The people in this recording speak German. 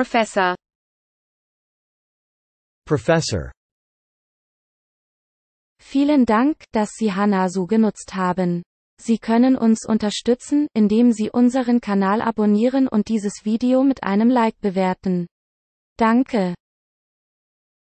Professor Professor Vielen Dank, dass Sie so genutzt haben. Sie können uns unterstützen, indem Sie unseren Kanal abonnieren und dieses Video mit einem Like bewerten. Danke.